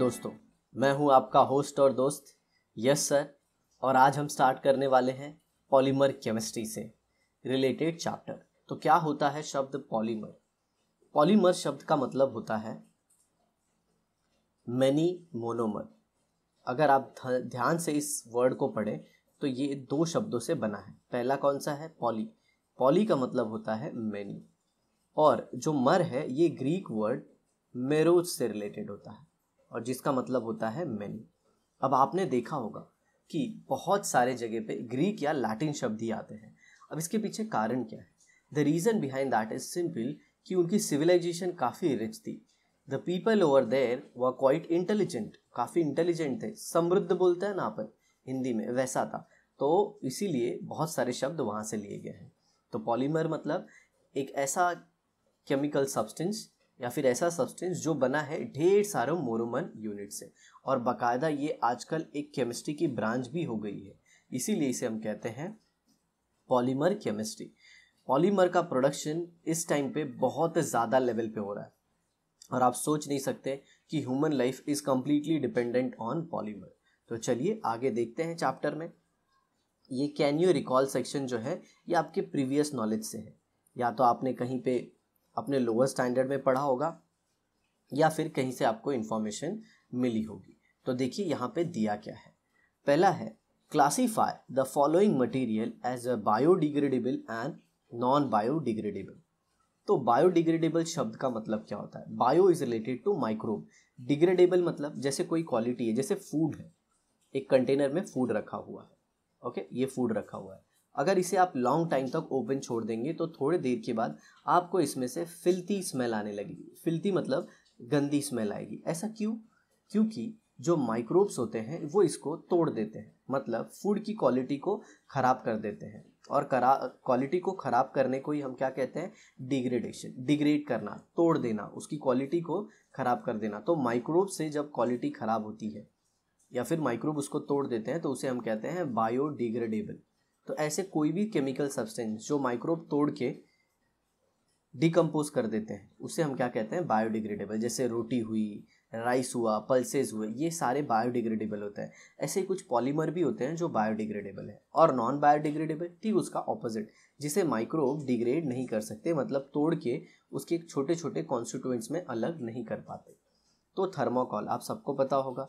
दोस्तों मैं हूं आपका होस्ट और दोस्त यस सर और आज हम स्टार्ट करने वाले हैं पॉलीमर केमिस्ट्री से रिलेटेड चैप्टर तो क्या होता है शब्द पॉलीमर पॉलीमर शब्द का मतलब होता है मैनी मोनोमर अगर आप ध्यान से इस वर्ड को पढ़ें तो ये दो शब्दों से बना है पहला कौन सा है पॉली पॉली का मतलब होता है मैनी और जो मर है ये ग्रीक वर्ड मेरोज से रिलेटेड होता है और जिसका मतलब होता है मैनी अब आपने देखा होगा कि बहुत सारे जगह पे ग्रीक या लैटिन शब्द ही आते हैं अब इसके पीछे कारण क्या है the reason behind that is simple कि उनकी सिविलाइजेशन काफ़ी रिच थी the people over there were quite intelligent काफ़ी इंटेलिजेंट थे समृद्ध बोलते हैं ना अपन हिंदी में वैसा था तो इसीलिए बहुत सारे शब्द वहाँ से लिए गए हैं तो पॉलीमर मतलब एक ऐसा केमिकल सब्सटेंस या फिर ऐसा सब्सटेंस जो बना है ढेर सारे मोरोमन यूनिट से और बाकायदा ये आजकल एक केमिस्ट्री की ब्रांच भी हो गई है इसीलिए इसे हम कहते हैं पॉलीमर केमिस्ट्री पॉलीमर का प्रोडक्शन इस टाइम पे बहुत ज़्यादा लेवल पे हो रहा है और आप सोच नहीं सकते कि human life is completely dependent on polymer तो चलिए आगे देखते हैं चैप्टर में ये कैन यू रिकॉल सेक्शन जो है ये आपके प्रीवियस नॉलेज से है या तो आपने कहीं पे अपने लोअर स्टैंडर्ड में पढ़ा होगा या फिर कहीं से आपको इन्फॉर्मेशन मिली होगी तो देखिए यहाँ पे दिया क्या है पहला है classify the following material as a biodegradable and non biodegradable तो बायोडिग्रेडेबल शब्द का मतलब क्या होता है bio is related to microbe degradable मतलब जैसे कोई क्वालिटी है जैसे फूड है एक कंटेनर में फूड रखा हुआ है ओके ये फूड रखा हुआ है अगर इसे आप लॉन्ग टाइम तक ओपन छोड़ देंगे तो थोड़ी देर के बाद आपको इसमें से फिल्ती स्मेल आने लगेगी फिल्ती मतलब गंदी स्मेल आएगी ऐसा क्यों क्योंकि जो माइक्रोब्स होते हैं वो इसको तोड़ देते हैं मतलब फूड की क्वालिटी को ख़राब कर देते हैं और करा क्वालिटी को ख़राब करने को ही हम क्या कहते हैं डिग्रेडेशन डिग्रेड करना तोड़ देना उसकी क्वालिटी को ख़राब कर देना तो माइक्रोब से जब क्वालिटी ख़राब होती है या फिर माइक्रोब उसको तोड़ देते हैं तो उसे हम कहते हैं बायोडिग्रेडेबल तो ऐसे कोई भी केमिकल सब्सटेंस जो माइक्रोब तोड़ के डिकम्पोज कर देते हैं उसे हम क्या कहते हैं बायोडिग्रेडेबल जैसे रोटी हुई राइस हुआ पल्सेज हुए ये सारे बायोडिग्रेडेबल होते हैं ऐसे कुछ पॉलीमर भी होते हैं जो बायोडिग्रेडेबल है और नॉन बायोडिग्रेडेबल ठीक उसका ऑपोजिट जिसे माइक्रोब डिग्रेड नहीं कर सकते मतलब तोड़ के उसके छोटे छोटे कॉन्स्टिट्यूंट्स में अलग नहीं कर पाते तो थर्मोकॉल आप सबको पता होगा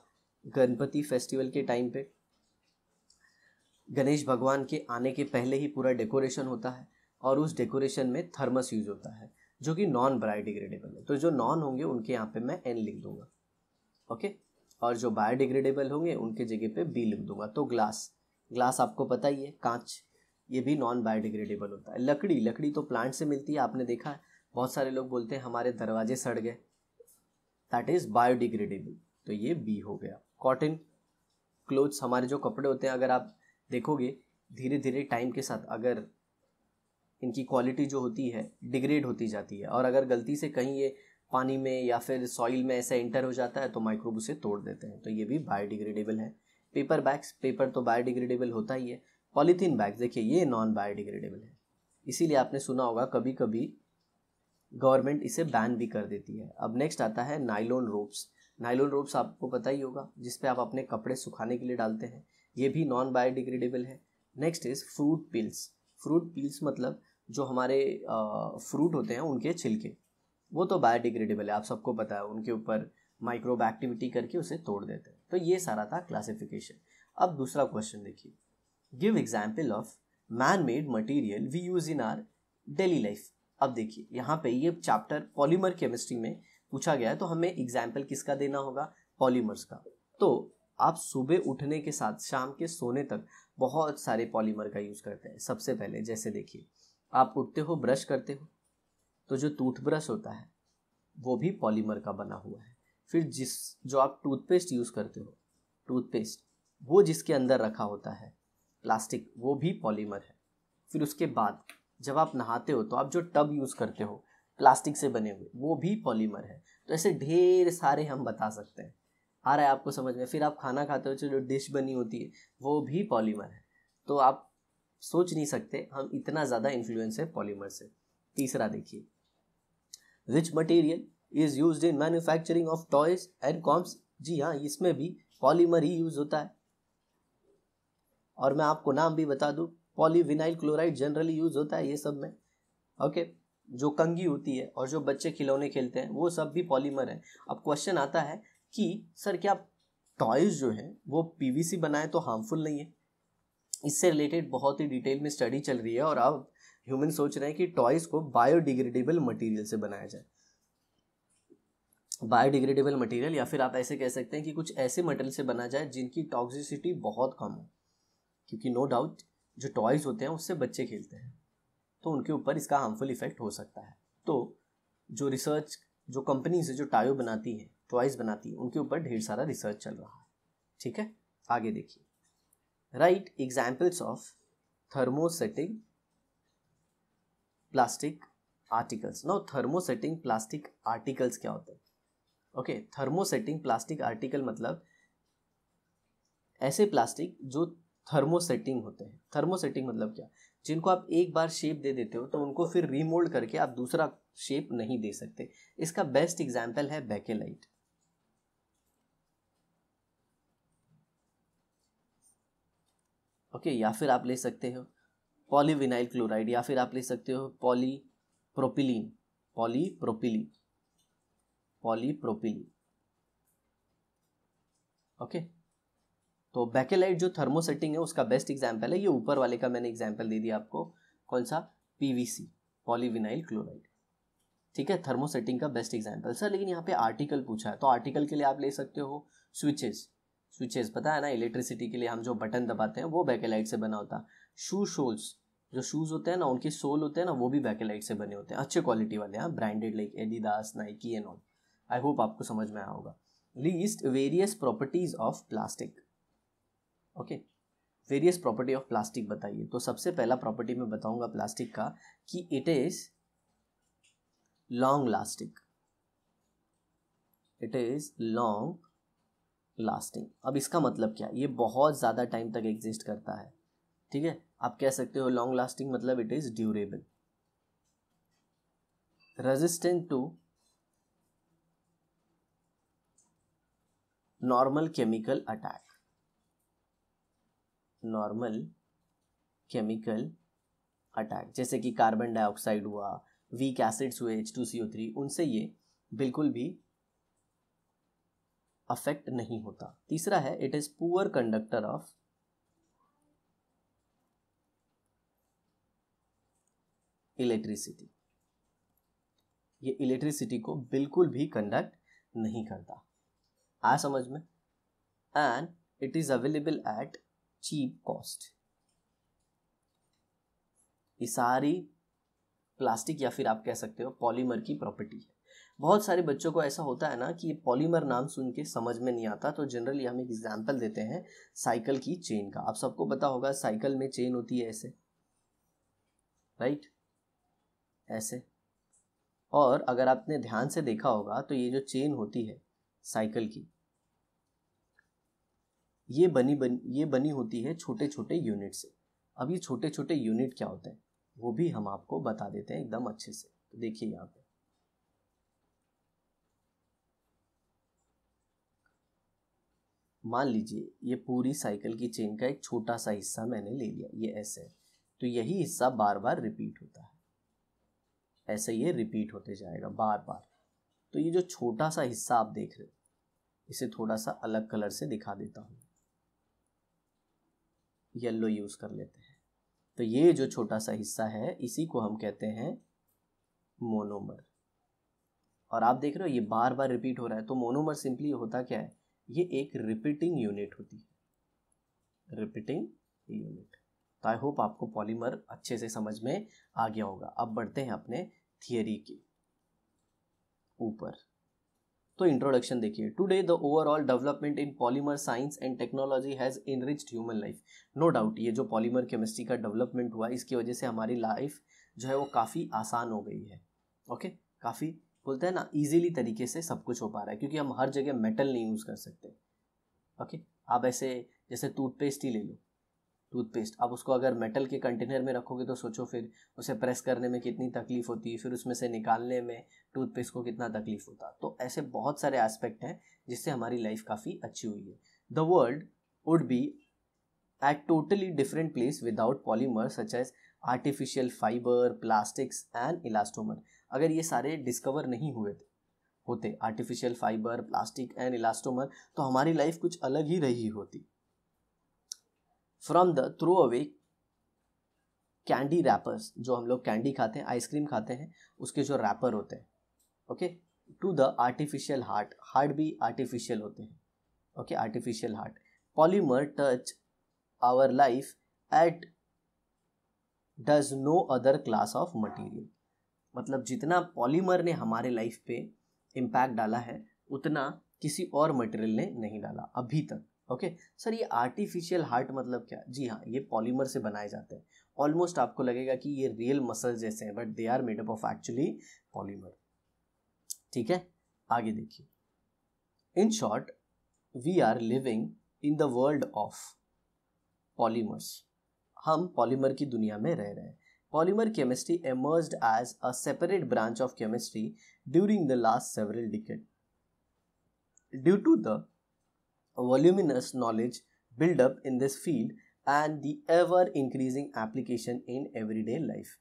गणपति फेस्टिवल के टाइम पे गणेश भगवान के आने के पहले ही पूरा डेकोरेशन होता है और उस डेकोरेशन में थर्मस यूज होता है जो कि नॉन बायोडिग्रेडेबल है तो जो नॉन होंगे उनके यहाँ पे मैं एन लिख दूंगा ओके और जो बायोडिग्रेडेबल होंगे उनके जगह पे बी लिख दूंगा तो ग्लास ग्लास आपको पता ही है कांच ये भी नॉन बायोडिग्रेडेबल होता है लकड़ी लकड़ी तो प्लांट से मिलती है आपने देखा है बहुत सारे लोग बोलते हैं हमारे दरवाजे सड़ गए दैट इज़ बायोडिग्रेडेबल तो ये बी हो गया कॉटन क्लोथ्स हमारे जो कपड़े होते हैं अगर आप देखोगे धीरे धीरे टाइम के साथ अगर इनकी क्वालिटी जो होती है डिग्रेड होती जाती है और अगर गलती से कहीं ये पानी में या फिर सॉइल में ऐसा इंटर हो जाता है तो माइक्रोब उसे तोड़ देते हैं तो ये भी बायोडिग्रेडेबल है पेपर बैग्स पेपर तो बायोडिग्रेडेबल होता ही है पॉलीथीन बैग देखिए ये नॉन बायोडिग्रेडेबल है इसीलिए आपने सुना होगा कभी कभी गवर्नमेंट इसे बैन भी कर देती है अब नेक्स्ट आता है नाइलोन रोप्स नाइलोन रोप्स आपको पता ही होगा जिस आप अपने कपड़े सुखाने के लिए डालते हैं ये भी नॉन बायोडिग्रेडेबल है next is fruit peels fruit peels मतलब जो हमारे फ्रूट होते हैं उनके छिलके वो तो बायोडिग्रेडेबल है आप सबको पता है उनके ऊपर माइक्रोब एक्टिविटी करके उसे तोड़ देते हैं तो ये सारा था क्लासिफिकेशन अब दूसरा क्वेश्चन देखिए give example of man made material we use in our daily life अब देखिए यहाँ पे ये चैप्टर पॉलीमर केमिस्ट्री में पूछा गया है तो हमें एग्जाम्पल किसका देना होगा पॉलीमर्स का तो आप सुबह उठने के साथ शाम के सोने तक बहुत सारे पॉलीमर का यूज़ करते हैं सबसे पहले जैसे देखिए आप उठते हो ब्रश करते हो तो जो टूथब्रश होता है वो भी पॉलीमर का बना हुआ है फिर जिस जो आप टूथपेस्ट यूज़ करते हो टूथपेस्ट वो जिसके अंदर रखा होता है प्लास्टिक वो भी पॉलीमर है फिर उसके बाद जब आप नहाते हो तो आप जो टब यूज़ करते हो प्लास्टिक से बने हुए वो भी पॉलीमर है तो ऐसे ढेर सारे हम बता सकते हैं आ रहा है आपको समझ में फिर आप खाना खाते हो जो डिश बनी होती है वो भी पॉलीमर है तो आप सोच नहीं सकते हम इतना ज़्यादा इन्फ्लुएंस है पॉलीमर से तीसरा देखिए which material is used in manufacturing of toys and combs जी हाँ इसमें भी पॉलीमर ही यूज़ होता है और मैं आपको नाम भी बता दूँ पॉलीविनाइल क्लोराइड जनरली यूज़ होता है ये सब में ओके जो कंगी होती है और जो बच्चे खिलौने खेलते हैं वो सब भी पॉलीमर है अब क्वेश्चन आता है कि सर क्या टॉयज़ जो है वो पीवीसी बनाए तो हार्मफुल नहीं है इससे रिलेटेड बहुत ही डिटेल में स्टडी चल रही है और अब ह्यूमन सोच रहे हैं कि टॉयज़ को बायोडिग्रेडेबल मटेरियल से बनाया जाए बायोडिग्रेडेबल मटेरियल या फिर आप ऐसे कह सकते हैं कि कुछ ऐसे मटेरियल से बना जाए जिनकी टॉक्सिसिटी बहुत कम हो क्योंकि नो डाउट जो टॉयज़ होते हैं उससे बच्चे खेलते हैं तो उनके ऊपर इसका हार्मफुल इफेक्ट हो सकता है तो जो रिसर्च जो कंपनीज है जो टायो बनाती हैं टॉयज़ बनाती है उनके ऊपर ढेर सारा रिसर्च चल रहा है ठीक है आगे देखिए write examples of thermosetting plastic articles no thermosetting plastic articles क्या होते हैं ओके थर्मोसेटिंग प्लास्टिक आर्टिकल मतलब ऐसे प्लास्टिक जो थर्मोसेटिंग होते हैं थर्मोसेटिंग मतलब क्या जिनको आप एक बार शेप दे देते हो तो उनको फिर रीमोल्ड करके आप दूसरा शेप नहीं दे सकते इसका बेस्ट एग्जाम्पल है बैकेलाइट ओके या फिर आप ले सकते हो पॉलीविनाइल क्लोराइड या फिर आप ले सकते हो पॉलीप्रोपिलीन पॉलीप्रोपिलीन पॉलीप्रोपिलीन ओके तो बैकेलाइट जो थर्मोसेटिंग है उसका बेस्ट एग्जाम्पल है ये ऊपर वाले का मैंने एग्जाम्पल दे दिया आपको कौन सा पीवीसी पॉलीविनाइल क्लोराइड ठीक है थर्मोसेटिंग का बेस्ट एग्जाम्पल सर लेकिन यहाँ पे आर्टिकल पूछा है तो आर्टिकल के लिए आप ले सकते हो स्विचेस स्विचेस पता है ना इलेक्ट्रिसिटी के लिए हम जो बटन दबाते हैं वो बैकेलाइट से बना होता शू शोल्स जो शूज़ होते हैं ना उनके सोल होते हैं ना वो भी बैकेलाइट से बने होते हैं अच्छे क्वालिटी वाले हैं branded like Adidas Nike and all I hope आपको समझ में आया होगा list various properties of plastic okay various property of plastic बताइए तो सबसे पहला प्रॉपर्टी मैं बताऊंगा प्लास्टिक का कि it is long lastic it is long lasting अब इसका मतलब क्या ये बहुत ज़्यादा टाइम तक एग्जिस्ट करता है ठीक है आप कह सकते हो लॉन्ग लास्टिंग मतलब it is durable resistant to normal chemical attack normal chemical attack जैसे कि कार्बन डाइऑक्साइड हुआ वीक एसिड्स हुए H two C O three उनसे ये बिल्कुल भी अफेक्ट नहीं होता तीसरा है it is poor conductor of electricity ये इलेक्ट्रिसिटी को बिल्कुल भी कंडक्ट नहीं करता आ समझ में and it is available at cheap cost ये सारी प्लास्टिक या फिर आप कह सकते हो पॉलीमर की प्रॉपर्टी है बहुत सारे बच्चों को ऐसा होता है ना कि ये पॉलीमर नाम सुन के समझ में नहीं आता तो जनरली हम एक एग्जाम्पल देते हैं साइकिल की चेन का आप सबको पता होगा साइकिल में चेन होती है ऐसे राइट ऐसे और अगर आपने ध्यान से देखा होगा तो ये जो चेन होती है साइकिल की ये बनी बन ये बनी होती है छोटे छोटे यूनिट से अब ये छोटे छोटे यूनिट क्या होते हैं वो भी हम आपको बता देते हैं एकदम अच्छे से तो देखिए यहाँ पे मान लीजिए ये पूरी साइकिल की चेन का एक छोटा सा हिस्सा मैंने ले लिया ये ऐसे तो यही हिस्सा बार बार रिपीट होता है ऐसे ये रिपीट होते जाएगा बार बार तो ये जो छोटा सा हिस्सा आप देख रहे हो इसे थोड़ा सा अलग कलर से दिखा देता हूँ येल्लो यूज़ कर लेते हैं तो ये जो छोटा सा हिस्सा है इसी को हम कहते हैं मोनोमर और आप देख रहे हो ये बार बार रिपीट हो रहा है तो मोनोमर सिंपली होता क्या है ये एक रिपीटिंग यूनिट होती है रिपीटिंग यूनिट तो आई होप आपको पॉलीमर अच्छे से समझ में आ गया होगा अब बढ़ते हैं अपने थियरी के ऊपर तो इंट्रोडक्शन देखिए today the overall development in polymer science and technology has enriched human life no doubt ये जो पॉलीमर केमिस्ट्री का डेवलपमेंट हुआ इसकी वजह से हमारी लाइफ जो है वो काफ़ी आसान हो गई है ओके okay? काफ़ी बोलते हैं ना इजीली तरीके से सब कुछ हो पा रहा है क्योंकि हम हर जगह मेटल नहीं यूज़ कर सकते ओके आप ऐसे जैसे टूथपेस्ट ही ले लो टूथपेस्ट आप उसको अगर मेटल के कंटेनर में रखोगे तो सोचो फिर उसे प्रेस करने में कितनी तकलीफ़ होती है फिर उसमें से निकालने में टूथपेस्ट को कितना तकलीफ़ होता तो ऐसे बहुत सारे एस्पेक्ट हैं जिससे हमारी लाइफ काफ़ी अच्छी हुई है the world would be at totally different place without polymer such as artificial fibre plastics and elastomer अगर ये सारे डिस्कवर नहीं हुए थे होते artificial fibre plastic and elastomer तो हमारी लाइफ कुछ अलग ही रही होती from the throw away candy wrappers जो हम लोग कैंडी खाते हैं आइसक्रीम खाते हैं उसके जो रैपर होते हैं okay to the artificial heart heart भी आर्टिफिशियल होते हैं okay artificial heart polymer touch our life as does no other class of material मतलब जितना पॉलीमर ने हमारे लाइफ पे इम्पैक्ट डाला है उतना किसी और मटेरियल ने नहीं डाला अभी तक ओके सर ये आर्टिफिशियल हार्ट मतलब क्या जी हाँ ये पॉलीमर से बनाए जाते हैं ऑलमोस्ट आपको लगेगा कि ये रियल मसल जैसे हैं but they are made up of actually polymer ठीक है आगे देखिए in short we are living in the world of polymers हम पॉलीमर की दुनिया में रह रहे हैं polymer chemistry emerge as a separate branch of chemistry during the last several decade due to the voluminous knowledge buildup in this field and the ever increasing application in every day life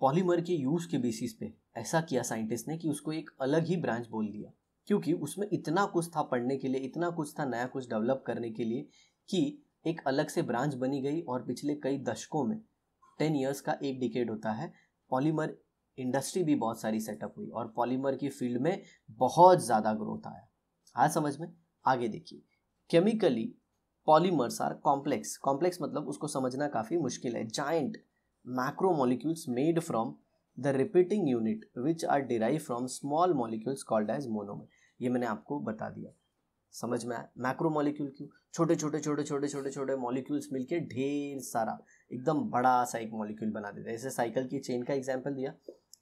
polymer के use के basis पे ऐसा किया scientist ने कि उसको एक अलग ही ब्रांच बोल दिया क्योंकि उसमें इतना कुछ था पढ़ने के लिए इतना कुछ था नया कुछ डेवलप करने के लिए कि एक अलग से ब्रांच बनी गई और पिछले कई दशकों में टेन ईयर्स का एक डिकेड होता है पॉलीमर इंडस्ट्री भी बहुत सारी सेटअप हुई और पॉलीमर की फील्ड में बहुत ज़्यादा ग्रोथ आया आज समझ में आगे देखिए chemically polymers are complex complex मतलब उसको समझना काफ़ी मुश्किल है giant macro molecules made from the repeating unit which are derive from small molecules called as monomer ये मैंने आपको बता दिया समझ में आया मैक्रो मॉलिक्यूल क्यों छोटे छोटे छोटे छोटे छोटे छोटे मॉलिक्यूल्स मिलके ढेर सारा एकदम बड़ा सा एक मॉलिक्यूल बना देता है जैसे साइकिल की चेन का एग्जाम्पल दिया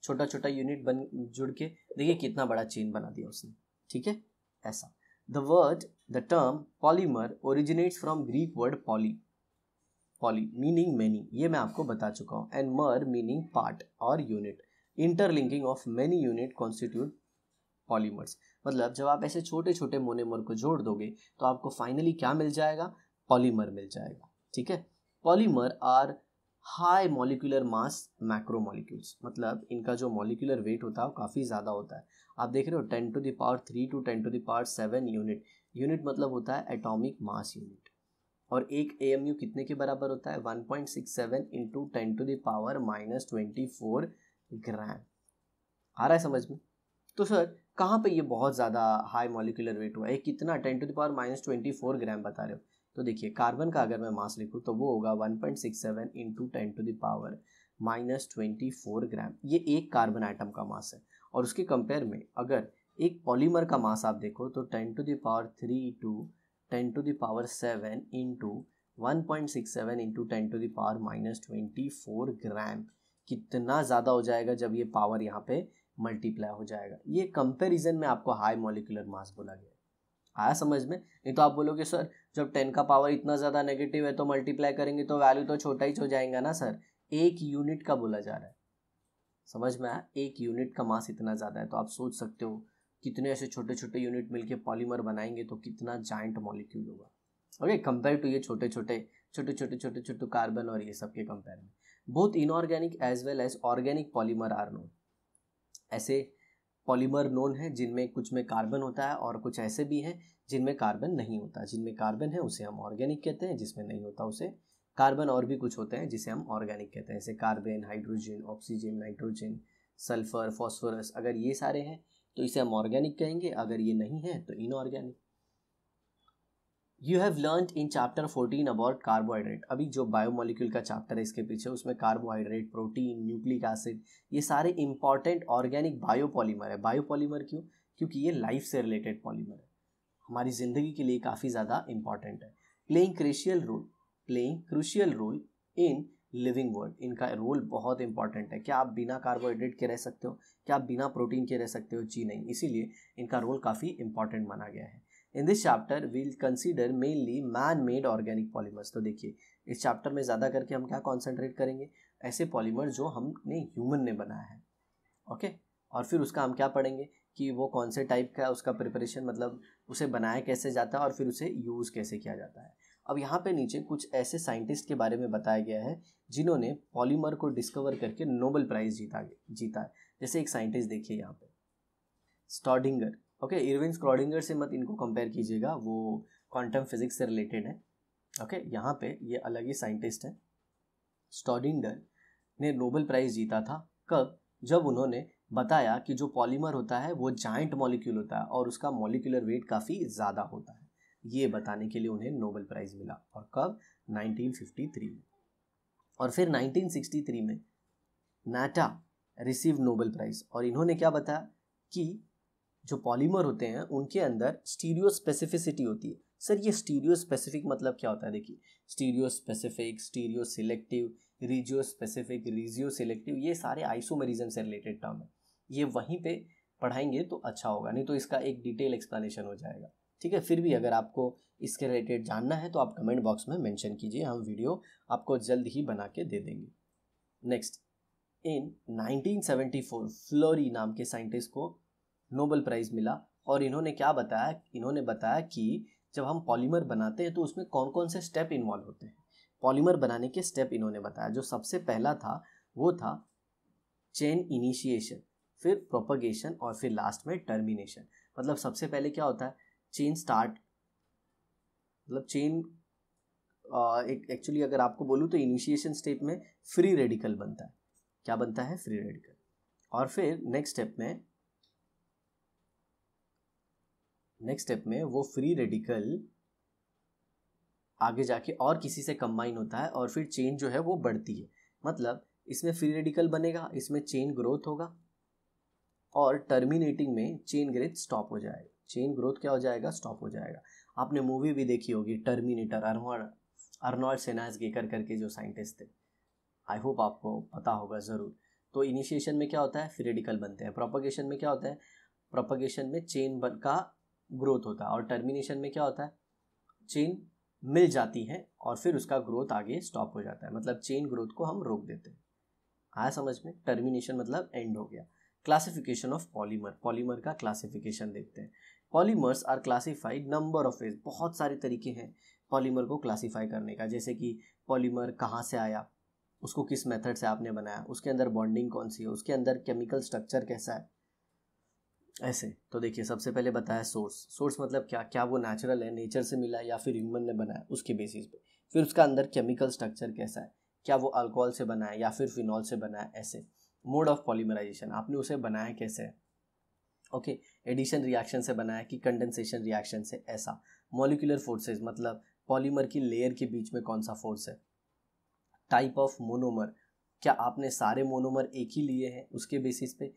छोटा छोटा यूनिट बन जुड़ के देखिए कितना बड़ा चेन बना दिया उसने ठीक है ऐसा the word the term polymer originates from Greek word poly poly meaning many ये मैं आपको बता चुका हूँ and mer meaning part or unit interlinking of many unit constitute polymers मतलब जब आप ऐसे छोटे छोटे मोनोमर को जोड़ दोगे तो आपको फाइनली क्या मिल जाएगा पॉलीमर मिल जाएगा ठीक है polymer are high molecular mass macro molecules मतलब इनका जो मॉलिकुलर वेट होता है वो काफ़ी ज़्यादा होता है आप देख रहे हो ten to the power three to ten to the power seven unit unit मतलब होता है एटॉमिक मास यूनिट और एक ए एम यू कितने के बराबर होता है one point six seven into ten to the power minus twenty four gram आ रहा है समझ में तो सर कहाँ पे ये बहुत ज़्यादा हाई मॉलिकुलर वेट हुआ है कितना ten to the power minus twenty four gram बता रहे हो तो देखिए कार्बन का अगर मैं मास लिखूँ तो वो होगा one point six seven into ten to the power minus twenty four gram ये एक कार्बन आइटम का मास है और उसके कंपेयर में अगर एक पॉलीमर का मास आप देखो तो ten to the power three to ten to the power seven into one point six seven into ten to the power minus twenty four gram कितना ज़्यादा हो जाएगा जब ये पावर यहाँ पे मल्टीप्लाई हो जाएगा ये कंपेरिजन में आपको हाई मॉलिकुलर मास बोला गया आया समझ में नहीं तो आप बोलोगे सर जब टेन का पावर इतना ज़्यादा नेगेटिव है तो मल्टीप्लाई करेंगे तो वैल्यू तो छोटा ही हो जाएगा ना सर एक यूनिट का बोला जा रहा है समझ में आया एक यूनिट का मास इतना ज़्यादा है तो आप सोच सकते हो कितने ऐसे छोटे छोटे यूनिट मिलके पॉलीमर बनाएंगे तो कितना जाइंट मॉलिक्यूल होगा ओके कंपेयर टू ये छोटे छोटे छोटे छोटे छोटे छोटे कार्बन और ये सब के कंपेयर में बहुत inorganic as well as organic polymer are known ऐसे पॉलीमर नोन है जिनमें कुछ में कार्बन होता है और कुछ ऐसे भी हैं जिनमें कार्बन नहीं होता जिनमें कार्बन है उसे हम ऑर्गेनिक कहते हैं जिसमें नहीं होता उसे कार्बन और भी कुछ होते हैं जिसे हम ऑर्गेनिक कहते हैं जैसे carbon hydrogen oxygen nitrogen sulphur phosphorus अगर ये सारे हैं तो इसे हम ऑर्गेनिक कहेंगे अगर ये नहीं है तो inorganic you have learn in chapter fourteen about carbohydrate अभी जो बायोमोलिक्यूल का चैप्टर है इसके पीछे उसमें कार्बोहाइड्रेट प्रोटीन न्यूक्लिक एसिड ये सारे इंपॉर्टेंट ऑर्गेनिक बायोपॉलीमर है बायोपॉलीमर क्यों क्योंकि ये लाइफ से रिलेटेड पॉलीमर है हमारी ज़िंदगी के लिए काफ़ी ज़्यादा इम्पॉर्टेंट है playing crucial role playing crucial role in living world इनका रोल बहुत इंपॉर्टेंट है क्या आप बिना कार्बोहाइड्रेट के रह सकते हो क्या आप बिना प्रोटीन के रह सकते हो जी नहीं इसीलिए इनका रोल काफ़ी इंपॉर्टेंट माना गया है in this chapter we'll consider mainly man made organic polymers तो देखिए इस चैप्टर में ज़्यादा करके हम क्या कॉन्सेंट्रेट करेंगे ऐसे पॉलीमर जो हमने ह्यूमन ने बनाया है ओके okay? और फिर उसका हम क्या पढ़ेंगे कि वो कौन से टाइप का उसका प्रिपरेशन मतलब उसे बनाया कैसे जाता है और फिर उसे यूज़ कैसे किया जाता है अब यहाँ पे नीचे कुछ ऐसे साइंटिस्ट के बारे में बताया गया है जिन्होंने पॉलीमर को डिस्कवर करके नोबल प्राइज़ जीता जीता है जैसे एक साइंटिस्ट देखिए यहाँ पे स्टॉडिंगर ओके इरविन स्क्रॉडिंगर से मत इनको कंपेयर कीजिएगा वो क्वांटम फिजिक्स से रिलेटेड है ओके okay, यहाँ पे ये अलग ही साइंटिस्ट हैं स्टॉडिंगर ने नोबेल प्राइज़ जीता था कब जब उन्होंने बताया कि जो पॉलीमर होता है वो जाइंट मॉलिक्यूल होता है और उसका मॉलिक्यूलर वेट काफ़ी ज़्यादा होता है ये बताने के लिए उन्हें नोबेल प्राइज़ मिला और कब 1953 में और फिर 1963 में नाटा रिसीव नोबेल प्राइज़ और इन्होंने क्या बताया कि जो पॉलीमर होते हैं उनके अंदर स्टीरियो स्पेसिफिसिटी होती है सर ये स्टीरियो स्पेसिफिक मतलब क्या होता है देखिए stereo specific stereo selective regio specific regio selective ये सारे आइसोमेरिज्म से रिलेटेड टर्म है ये वहीं पे पढ़ाएंगे तो अच्छा होगा नहीं तो इसका एक डिटेल एक्सप्लेनेशन हो जाएगा ठीक है फिर भी अगर आपको इसके रिलेटेड जानना है तो आप कमेंट बॉक्स में मेंशन कीजिए हम वीडियो आपको जल्द ही बना के दे देंगे नेक्स्ट इन 1974 फ्लोरी नाम के साइंटिस्ट को नोबल प्राइज़ मिला और इन्होंने क्या बताया इन्होंने बताया कि जब हम पॉलीमर बनाते हैं तो उसमें कौन कौन से स्टेप इन्वॉल्व होते हैं पॉलीमर बनाने के स्टेप इन्होंने बताया जो सबसे पहला था वो था चेन इनिशिएशन फिर प्रोपगेशन और फिर लास्ट में टर्मिनेशन मतलब सबसे पहले क्या होता है चेन स्टार्ट मतलब चेन एक एक्चुअली अगर आपको बोलूँ तो इनिशिएशन स्टेप में फ्री रेडिकल बनता है क्या बनता है फ्री रेडिकल और फिर नेक्स्ट स्टेप में नेक्स्ट स्टेप में वो फ्री रेडिकल आगे जाके और किसी से कंबाइन होता है और फिर चेन जो है वो बढ़ती है मतलब इसमें फ्री रेडिकल बनेगा इसमें चेन ग्रोथ होगा और टर्मिनेटिंग में चेन ग्रेथ स्टॉप हो जाएगा चेन ग्रोथ क्या हो जाएगा स्टॉप हो जाएगा आपने मूवी भी देखी होगी Terminator Arnold Arnold Schwarzenegger करके जो साइंटिस्ट थे आई होप आपको पता होगा ज़रूर तो इनिशिएशन में क्या होता है फ्री रेडिकल बनते हैं प्रोपोगेशन में क्या होता है प्रोपोगेशन में चेन का ग्रोथ होता है और टर्मिनेशन में क्या होता है चेन मिल जाती है और फिर उसका ग्रोथ आगे स्टॉप हो जाता है मतलब चेन ग्रोथ को हम रोक देते हैं आया समझ में टर्मिनेशन मतलब एंड हो गया क्लासिफिकेशन ऑफ पॉलीमर पॉलीमर का क्लासिफिकेशन देखते हैं polymers are classified number of ways बहुत सारे तरीके हैं पॉलीमर को क्लासिफाई करने का जैसे कि पॉलीमर कहाँ से आया उसको किस मेथड से आपने बनाया उसके अंदर बॉन्डिंग कौन सी है उसके अंदर केमिकल स्ट्रक्चर कैसा है ऐसे तो देखिए सबसे पहले बताया सोर्स सोर्स मतलब क्या क्या वो नेचुरल है नेचर से मिला या फिर ह्यूमन ने बनाया उसके बेसिस पे फिर उसका अंदर केमिकल स्ट्रक्चर कैसा है क्या वो अल्कोहल से बना है या फिर फिनॉल से बना है ऐसे मोड ऑफ पॉलीमराइजेशन आपने उसे बनाया कैसे है ओके एडिशन रिएक्शन से बनाया कि कंडेंसेशन रिएक्शन से ऐसा मोलिकुलर फोर्सेज मतलब पॉलीमर की लेयर के बीच में कौन सा फोर्स है टाइप ऑफ मोनोमर क्या आपने सारे मोनोमर एक ही लिए हैं उसके बेसिस पे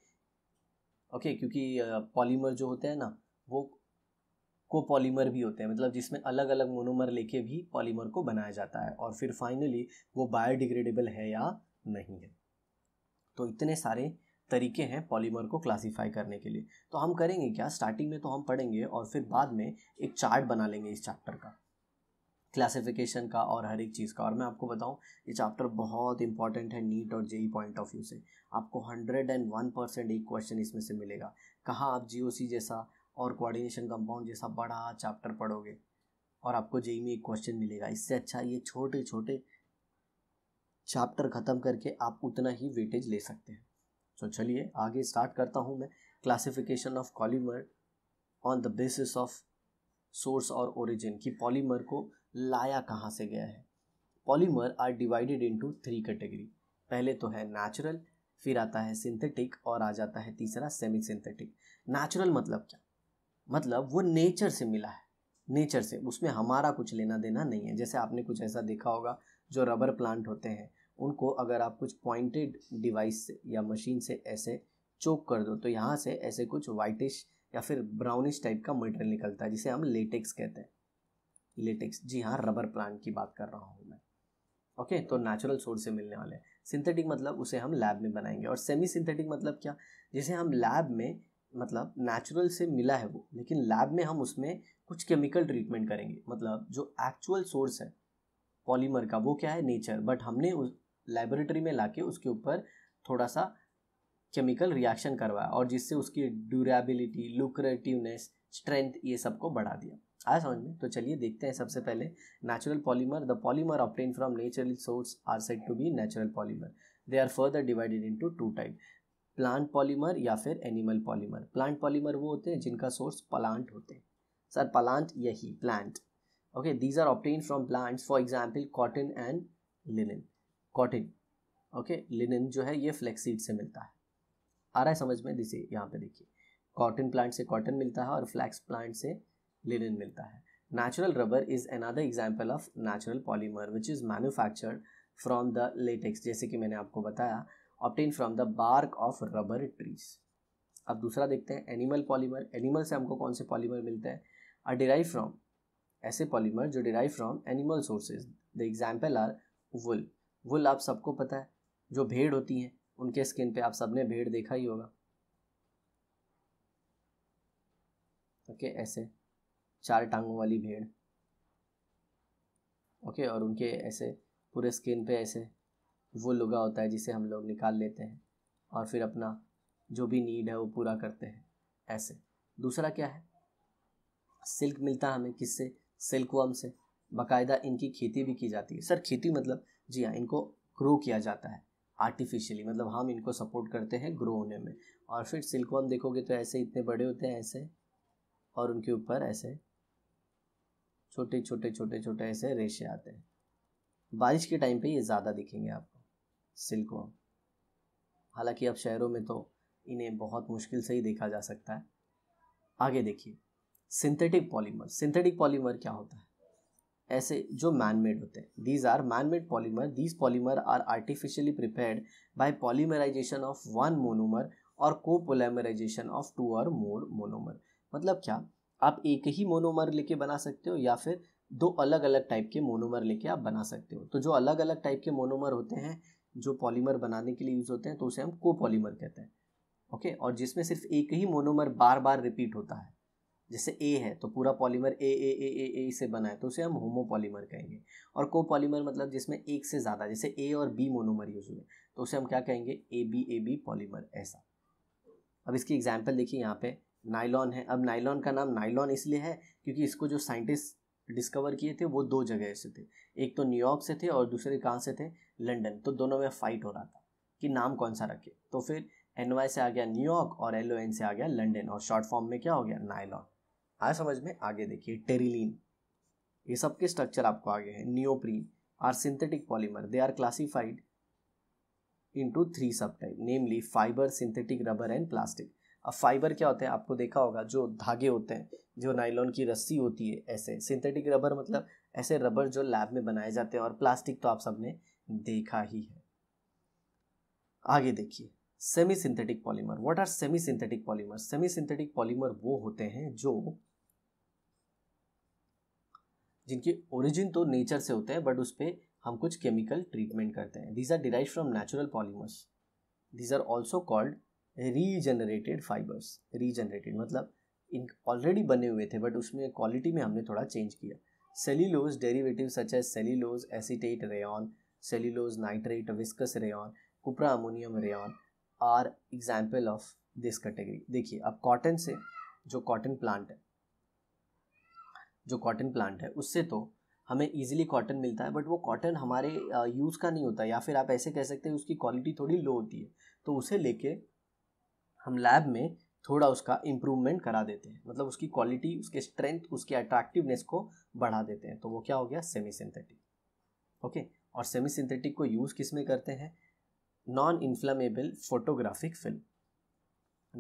ओके okay, क्योंकि पॉलीमर जो होते हैं ना वो को पॉलीमर भी होते हैं मतलब जिसमें अलग अलग मोनोमर लेके भी पॉलीमर को बनाया जाता है और फिर फाइनली वो बायोडिग्रेडेबल है या नहीं है तो इतने सारे तरीके हैं पॉलीमर को क्लासिफाई करने के लिए तो हम करेंगे क्या स्टार्टिंग में तो हम पढ़ेंगे और फिर बाद में एक चार्ट बना लेंगे इस चैप्टर का क्लासिफिकेशन का और हर एक चीज़ का और मैं आपको बताऊं ये चैप्टर बहुत इंपॉर्टेंट है नीट और जेई पॉइंट ऑफ व्यू से आपको हंड्रेड एंड वन परसेंट एक क्वेश्चन इसमें से मिलेगा कहाँ आप जी जैसा और कोऑर्डिनेशन कंपाउंड जैसा बड़ा चैप्टर पढ़ोगे और आपको जेई में एक क्वेश्चन मिलेगा इससे अच्छा ये छोटे छोटे चैप्टर ख़त्म करके आप उतना ही वेटेज ले सकते हैं तो चलिए आगे स्टार्ट करता हूँ मैं classification of polymer on the basis of source और ओरिजिन कि पॉलीमर को लाया कहाँ से गया है polymer are divided into three category पहले तो है नेचुरल फिर आता है सिंथेटिक और आ जाता है तीसरा सेमी सिंथेटिक नेचुरल मतलब क्या मतलब वो नेचर से मिला है नेचर से उसमें हमारा कुछ लेना देना नहीं है जैसे आपने कुछ ऐसा देखा होगा जो रबर प्लांट होते हैं उनको अगर आप कुछ पॉइंटेड डिवाइस से या मशीन से ऐसे चोक कर दो तो यहाँ से ऐसे कुछ वाइटिश या फिर ब्राउनिश टाइप का मटेरियल निकलता है जिसे हम लेटेक्स कहते हैं लेटेक्स जी हाँ रबर प्लांट की बात कर रहा हूँ मैं ओके तो नेचुरल सोर्स से मिलने वाले सिंथेटिक मतलब उसे हम लैब में बनाएंगे और सेमी सिंथेटिक मतलब क्या जिसे हम लैब में मतलब नेचुरल से मिला है वो लेकिन लैब में हम उसमें कुछ केमिकल ट्रीटमेंट करेंगे मतलब जो एक्चुअल सोर्स है पॉलीमर का वो क्या है नेचर बट हमने उस लेबोरेटरी में लाके उसके ऊपर थोड़ा सा केमिकल रिएक्शन करवाया और जिससे उसकी ड्यूरेबिलिटी लुक्रेटिवनेस स्ट्रेंथ ये सबको बढ़ा दिया आया समझ में तो चलिए देखते हैं सबसे पहले natural polymer the polymer obtain from natural source are said to be natural polymer they are further divided into two type plant polymer या फिर एनिमल पॉलीमर प्लांट पॉलीमर वो होते हैं जिनका सोर्स प्लांट होते हैं सर प्लांट यही plant okay these are obtain from plants for example cotton and linen cotton okay linen जो है ये फ्लैक्सीड से मिलता है आ रहा है समझ में दिसे यहाँ पे देखिए कॉटन प्लांट से कॉटन मिलता है और फ्लैक्स प्लांट से लिनन मिलता है natural rubber is another example of natural polymer which is manufactured from the latex जैसे कि मैंने आपको बताया obtain from the bark of rubber trees अब दूसरा देखते हैं एनिमल पॉलीमर एनिमल से हमको कौन से पॉलीमर मिलते हैं आर डिराइव फ्रॉम ऐसे पॉलीमर जो derive from animal sources the example are wool wool आप सबको पता है जो भेड़ होती हैं उनके स्किन पे आप सबने भेड़ देखा ही होगा ओके okay, ऐसे चार टांगों वाली भेड़ ओके और उनके ऐसे पूरे स्किन पे ऐसे वो लुगा होता है जिसे हम लोग निकाल लेते हैं और फिर अपना जो भी नीड है वो पूरा करते हैं ऐसे दूसरा क्या है सिल्क मिलता है हमें किससे सिल्क वर्म से बाकायदा इनकी खेती भी की जाती है सर खेती मतलब जी हाँ इनको ग्रो किया जाता है आर्टिफिशियली मतलब हम इनको सपोर्ट करते हैं ग्रो होने में और फिर सिल्कवर्म देखोगे तो ऐसे इतने बड़े होते हैं ऐसे और उनके ऊपर ऐसे छोटे छोटे छोटे छोटे ऐसे रेशे आते हैं बारिश के टाइम पे ये ज़्यादा दिखेंगे आपको वर्म हालांकि अब शहरों में तो इन्हें बहुत मुश्किल से ही देखा जा सकता है आगे देखिए सिंथेटिक पॉलीमर सिंथेटिक पॉलीमर क्या होता है ऐसे जो मैनमेड होते हैं these are manmade polymer these polymer are artificially prepared by polymerisation of one monomer और कोपोलैमराइजेशन ऑफ टू और मोर मोनोमर मतलब क्या आप एक ही मोनोमर लेके बना सकते हो या फिर दो अलग अलग टाइप के मोनोमर लेके आप बना सकते हो तो जो अलग अलग टाइप के मोनोमर होते हैं जो पॉलीमर बनाने के लिए यूज़ होते हैं तो उसे हम कोपॉलीमर कहते हैं ओके और जिसमें सिर्फ एक ही मोनोमर बार बार रिपीट होता है जैसे ए है तो पूरा पॉलीमर ए ए ए ए ए से बना है तो उसे हम होमोपॉलीमर कहेंगे और कोपॉलीमर मतलब जिसमें एक से ज़्यादा जैसे ए और बी मोनोमर यूज हुए तो उसे हम क्या कहेंगे A B A B polymer ऐसा अब इसकी एग्जाम्पल देखिए यहाँ पे नाइलॉन है अब नाइलॉन का नाम नाइलॉन इसलिए है क्योंकि इसको जो साइंटिस्ट डिस्कवर किए थे वो दो जगह से थे एक तो न्यूयॉर्क से थे और दूसरे कहाँ से थे लंदन तो दोनों में फाइट हो रहा था कि नाम कौन सा रखे तो फिर एन से आ गया न्यूयॉर्क और एल से आ गया लंदन और शॉर्ट फॉर्म में क्या हो गया नाइलॉन आया समझ में आगे देखिए टेरिलीन ये सब के स्ट्रक्चर आपको आगे हैं neoprene are synthetic polymer they are classified into three sub type namely fibre synthetic rubber and plastic अब फाइबर क्या होते हैं आपको देखा होगा जो धागे होते हैं जो नाइलॉन की रस्सी होती है ऐसे सिंथेटिक रबर मतलब ऐसे रबर जो लैब में बनाए जाते हैं और प्लास्टिक तो आप सबने देखा ही है आगे देखिए semi synthetic polymer what are semi synthetic polymer semi synthetic polymer वो होते हैं जो जिनके ओरिजिन तो नेचर से होते हैं बट उस पर हम कुछ केमिकल ट्रीटमेंट करते हैं these are derive from natural polymers these are also called regenerated fibres regenerated मतलब इन ऑलरेडी बने हुए थे बट उसमें क्वालिटी में हमने थोड़ा चेंज किया सेल्यूलोज डेरिवेटिव सच है cellulose acetate rayon cellulose nitrate viscose rayon cupra ammonium rayon are example of this category देखिए अब कॉटन से जो कॉटन प्लांट है जो कॉटन प्लांट है उससे तो हमें ईजिली कॉटन मिलता है बट वो कॉटन हमारे यूज़ uh, का नहीं होता या फिर आप ऐसे कह सकते हैं उसकी क्वालिटी थोड़ी लो होती है तो उसे लेके हम लैब में थोड़ा उसका इम्प्रूवमेंट करा देते हैं मतलब उसकी क्वालिटी उसके स्ट्रेंथ उसकी अट्रैक्टिवनेस को बढ़ा देते हैं तो वो क्या हो गया सेमी सिंथेटिक ओके और सेमी सिंथेटिक को यूज़ किस में करते हैं non inflammable photographic film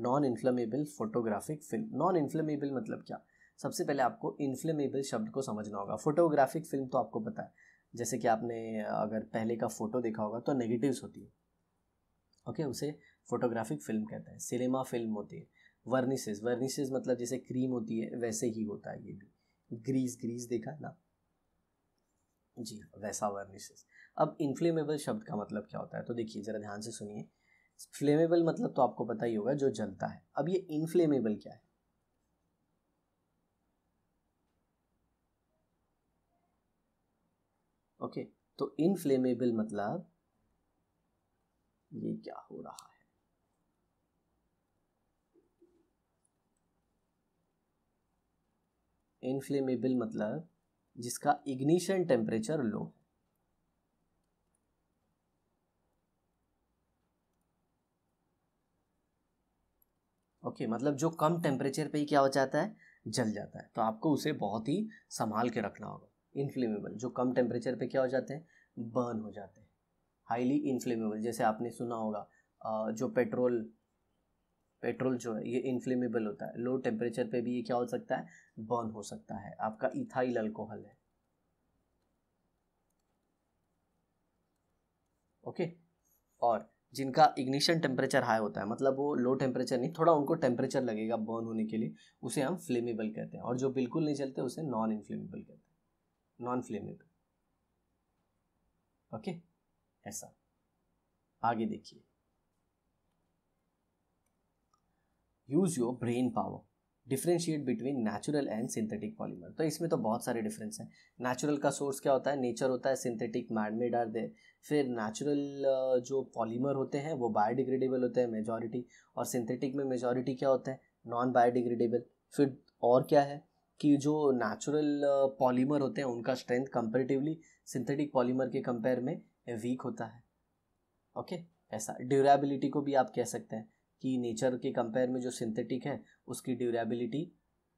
non inflammable photographic film non inflammable मतलब क्या सबसे पहले आपको इन्फ्लेमेबल शब्द को समझना होगा फोटोग्राफिक फिल्म तो आपको पता है जैसे कि आपने अगर पहले का फ़ोटो देखा होगा तो नेगेटिव्स होती है ओके okay, उसे फोटोग्राफिक फिल्म कहते हैं सिनेमा फिल्म होती है वर्निसेस वर्निसेस मतलब जैसे क्रीम होती है वैसे ही होता है ये भी ग्रीस ग्रीस देखा ना जी हाँ, वैसा वर्निसेस अब इनफ्लेमेबल शब्द का मतलब क्या होता है तो देखिए ज़रा ध्यान से सुनिए फ्लेमेबल मतलब तो आपको पता ही होगा जो जलता है अब ये इनफ्लेमेबल क्या है ओके तो इनफ्लेमेबल मतलब ये क्या हो रहा है इनफ्लेमेबल मतलब जिसका इग्निशन टेम्परेचर लो है ओके okay, मतलब जो कम टेम्परेचर पे ही क्या हो जाता है जल जाता है तो आपको उसे बहुत ही संभाल के रखना होगा इनफ्लेमेबल जो कम टेम्परेचर पे क्या हो जाते हैं बर्न हो जाते हैं हाईली इनफ्लेमेबल जैसे आपने सुना होगा जो पेट्रोल पेट्रोल जो है ये इनफ्लेमेबल होता है लो टेम्परेचर पे भी ये क्या हो सकता है बर्न हो सकता है आपका इथाइल अल्कोहल है ओके okay? और जिनका इग्निशन टेम्परेचर हाई होता है मतलब वो लो टेम्परेचर नहीं थोड़ा उनको टेम्परेचर लगेगा बर्न होने के लिए उसे हम फ्लेमेबल कहते हैं और जो बिल्कुल नहीं चलते उसे नॉन इन्फ्लेमेबल कहते हैं नॉन फ्लेमेबल ओके ऐसा आगे देखिए use your brain power differentiate between natural and synthetic polymer तो इसमें तो बहुत सारे डिफरेंस हैं नेचुरल का सोर्स क्या होता है नेचर होता है सिंथेटिक मैडमेड आर दे फिर नेचुरल uh, जो पॉलीमर होते हैं वो बायोडिग्रेडेबल होते हैं मेजॉरिटी और सिंथेटिक में मेजॉरिटी क्या होता है नॉन बायोडिग्रेडेबल फिर और क्या है कि जो नेचुरल पॉलीमर uh, होते हैं उनका स्ट्रेंथ कंपेरेटिवली सिंथेटिक पॉलीमर के कंपेयर में वीक होता है ओके ऐसा ड्यूरेबिलिटी को भी आप कह सकते हैं कि नेचर के कंपेयर में जो सिंथेटिक है उसकी ड्यूरेबिलिटी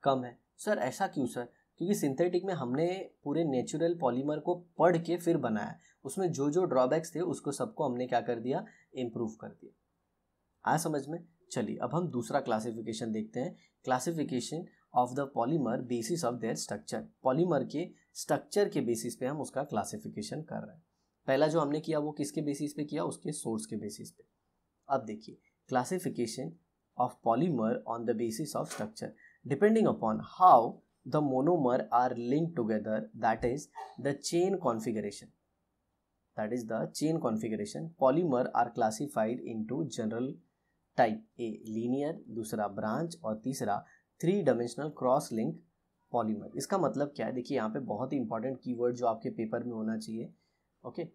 कम है सर ऐसा क्यों सर क्योंकि सिंथेटिक में हमने पूरे नेचुरल पॉलीमर को पढ़ के फिर बनाया उसमें जो जो ड्रॉबैक्स थे उसको सबको हमने क्या कर दिया इम्प्रूव कर दिया आया समझ में चलिए अब हम दूसरा क्लासिफिकेशन देखते हैं classification of the polymer basis of their structure polymer के स्ट्रक्चर के बेसिस पे हम उसका क्लासिफिकेशन कर रहे हैं पहला जो हमने किया वो किसके बेसिस पे किया उसके सोर्स के बेसिस पे अब देखिए classification of polymer on the basis of structure depending upon how the monomer are linked together that is the chain configuration that is the chain configuration polymer are classified into general type a linear dusra branch aur teesra three dimensional cross link polymer इसका मतलब क्या है देखिए यहाँ पे बहुत ही important keyword जो आपके पेपर में होना चाहिए okay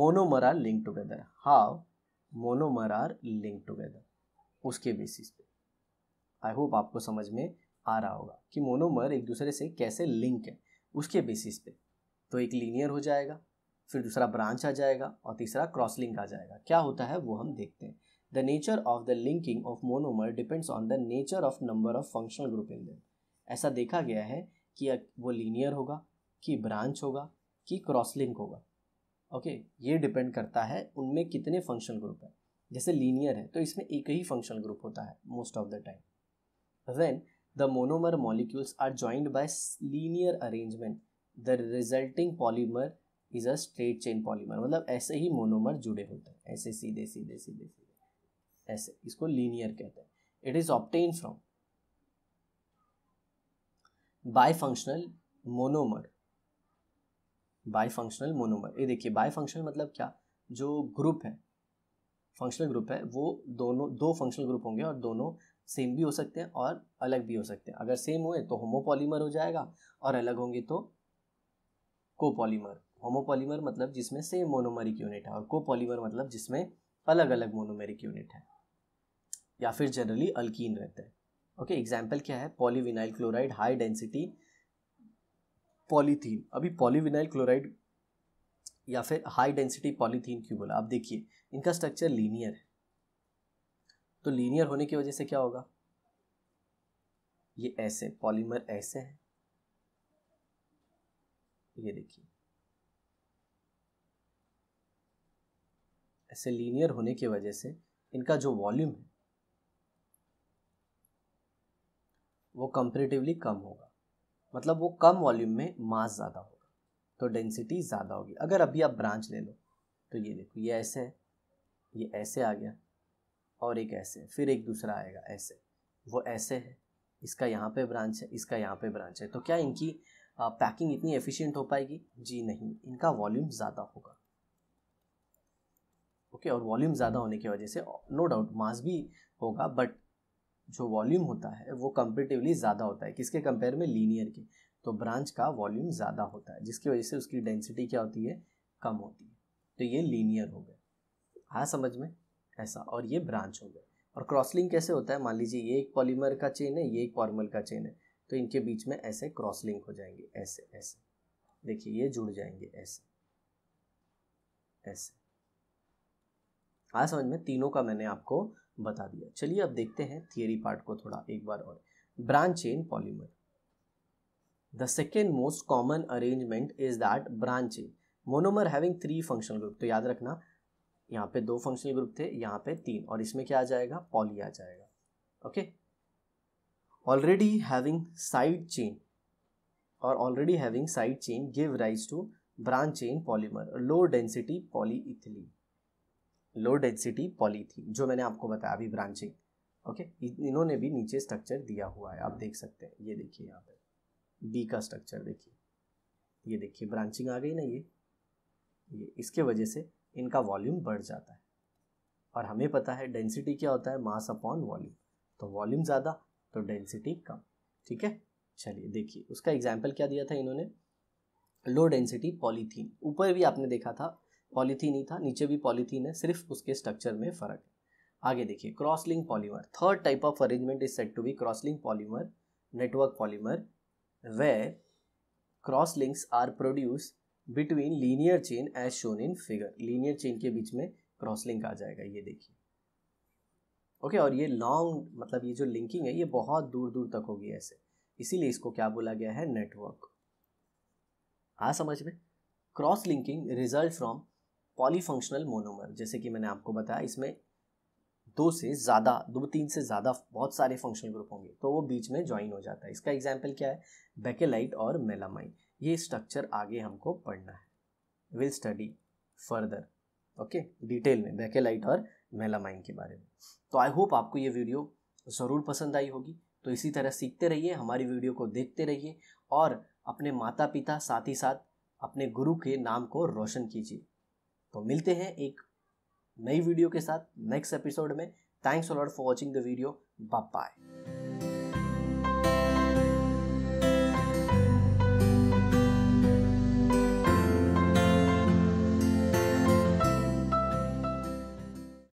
monomer link together how monomer are link together उसके बेसिस पे आई होप आपको समझ में आ रहा होगा कि मोनोमर एक दूसरे से कैसे लिंक है उसके बेसिस पे तो एक लीनियर हो जाएगा फिर दूसरा ब्रांच आ जाएगा और तीसरा क्रॉस लिंक आ जाएगा क्या होता है वो हम देखते हैं the nature of the linking of monomer depends on the nature of number of functional group in them ऐसा देखा गया है कि वो लीनियर होगा कि ब्रांच होगा कि क्रॉस लिंक होगा ओके ये डिपेंड करता है उनमें कितने फंक्शनल ग्रुप है जैसे लीनियर है तो इसमें एक ही फंक्शनल ग्रुप होता है most of the time when the monomer molecules are joined by linear arrangement the resulting polymer is a straight chain polymer मतलब ऐसे ही मोनोमर जुड़े होते हैं ऐसे सीधे सीधे सीधे सीधे ऐसे इसको लीनियर कहते हैं it is obtain from by functional monomer bi functional monomer ये देखिए बाई फंक्शनल मतलब क्या जो ग्रुप है फंक्शनल ग्रुप है वो दोनों दो फंक्शनल ग्रुप होंगे और दोनों सेम भी हो सकते हैं और अलग भी हो सकते हैं अगर सेम हुए तो होमोपॉलीमर हो जाएगा और अलग होंगे तो कोपॉलीमर होमोपॉलीमर मतलब जिसमें सेम मोनोमरिक यूनिट है और कोपॉलीमर मतलब जिसमें अलग अलग मोनोमेरिक यूनिट है या फिर जनरली अल्कीन रहते हैं ओके एग्जाम्पल क्या है polyvinyl chloride high density polythene अभी पॉलीविनाइल क्लोराइड या फिर हाई डेंसिटी पॉलीथीन क्यों बोला आप देखिए इनका स्ट्रक्चर लीनियर है तो लीनियर होने की वजह से क्या होगा ये ऐसे पॉलीमर ऐसे है ये देखिए ऐसे लीनियर होने की वजह से इनका जो वॉल्यूम है वो कंपेरेटिवली कम होगा मतलब वो कम वॉल्यूम में मास ज़्यादा होगा तो डेंसिटी ज़्यादा होगी अगर अभी आप ब्रांच ले लो तो ये देखो ये ऐसे है ये ऐसे आ गया और एक ऐसे फिर एक दूसरा आएगा ऐसे वो ऐसे है इसका यहाँ पे ब्रांच है इसका यहाँ पे ब्रांच है तो क्या इनकी पैकिंग इतनी एफिशिएंट हो पाएगी जी नहीं इनका वॉल्यूम ज़्यादा होगा ओके और वॉल्यूम ज़्यादा होने की वजह से नो डाउट मास भी होगा बट जो वॉल्यूम होता है वो कंपेटिवली ज़्यादा होता है किसके कंपेयर में लीनियर के तो ब्रांच का वॉल्यूम ज़्यादा होता है जिसकी वजह से उसकी डेंसिटी क्या होती है कम होती है तो ये लीनियर हो गए आया हाँ, समझ में ऐसा और ये ब्रांच हो गए और क्रॉसलिंग कैसे होता है मान लीजिए ये एक पॉलीमर का चेन है ये एक पॉर्मल का चेन है तो इनके बीच में ऐसे क्रॉसलिंग हो जाएंगे ऐसे ऐसे देखिए ये जुड़ जाएंगे ऐसे ऐसे आया हाँ, समझ में तीनों का मैंने आपको बता दिया चलिए अब देखते हैं थियरी पार्ट को थोड़ा एक बार और branch chain polymer the second most common arrangement is that branch chain monomer having three functional group तो याद रखना यहाँ पे दो फंक्शनल ग्रुप थे यहाँ पे तीन और इसमें क्या आ जाएगा पॉली आ जाएगा okay already having side chain और already having side chain give rise to branch chain polymer low density polyethylene low density polythene जो मैंने आपको बताया अभी ब्रांचिंग ओके इन्होंने भी नीचे स्ट्रक्चर दिया हुआ है आप देख सकते हैं ये देखिए यहाँ पे बी का स्ट्रक्चर देखिए ये देखिए ब्रांचिंग आ गई ना ये ये इसके वजह से इनका वॉल्यूम बढ़ जाता है और हमें पता है डेंसिटी क्या होता है मास अपॉन वॉल्यूम तो वॉल्यूम ज़्यादा तो डेंसिटी कम ठीक है चलिए देखिए उसका एग्जाम्पल क्या दिया था इन्होंने लो डेंसिटी पॉलीथीन ऊपर भी आपने देखा था पॉलीथीन ही था नीचे भी पॉलीथीन है सिर्फ उसके स्ट्रक्चर में फ़र्क है आगे देखिए crosslink polymer third type of arrangement is said to be crosslink polymer network polymer where cross links are produce between linear chain as shown in figure linear chain के बीच में क्रॉस लिंक आ जाएगा ये देखिए ओके okay, और ये long मतलब ये जो लिंकिंग है ये बहुत दूर दूर तक होगी ऐसे इसीलिए इसको क्या बोला गया है नेटवर्क आ समझ में cross linking result from polyfunctional monomer जैसे कि मैंने आपको बताया इसमें दो से ज़्यादा दो तीन से ज़्यादा बहुत सारे फंक्शनल ग्रुप होंगे तो वो बीच में ज्वाइन हो जाता है इसका एग्जाम्पल क्या है बेकेलाइट और मेलामाइन ये स्ट्रक्चर आगे हमको पढ़ना है will study further okay detail में बेकेलाइट और मेलामाइन के बारे में तो आई होप आपको ये वीडियो ज़रूर पसंद आई होगी तो इसी तरह सीखते रहिए हमारी वीडियो को देखते रहिए और अपने माता पिता साथ ही साथ अपने गुरु के नाम को रोशन कीजिए तो मिलते हैं एक नई वीडियो के साथ नेक्स्ट एपिसोड में thanks lot for watching the video bye